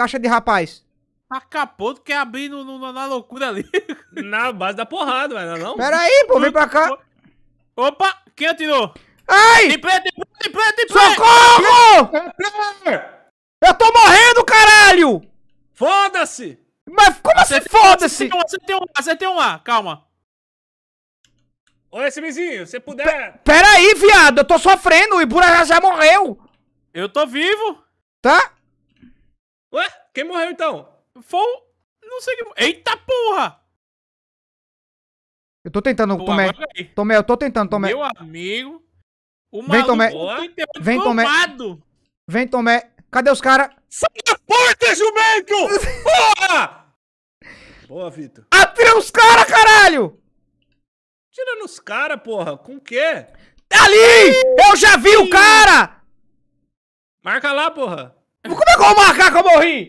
Caixa de rapaz. Acabou do que abrir no, no, na loucura ali. Na base da porrada, velho, não? É pera aí, pô, vem pra cá. Opa, quem atirou? Ai! De preto, de preto, de preto, de preto! Socorro! Eu tô morrendo, caralho! Foda-se! Mas como assim foda-se? Você tem um A, você tem um lá. calma. Ô, SBzinho, se puder... P pera aí, viado, eu tô sofrendo, o Ibura já morreu. Eu tô vivo. Tá? Quem morreu então? Foi. Não sei quem. Eita porra! Eu tô tentando, Pô, Tomé. Tomé, eu tô tentando, Tomé. Meu amigo. O Vem, Tomé. Vem, Tomé. Vem, Tomé. Cadê os caras? Sai da porta, jumento! Porra! Boa, Vitor. Atira os caras, caralho! Tira nos caras, porra. Com o quê? Tá ali! Eu já vi o cara! Marca lá, porra. Como é que eu vou marcar que eu morri?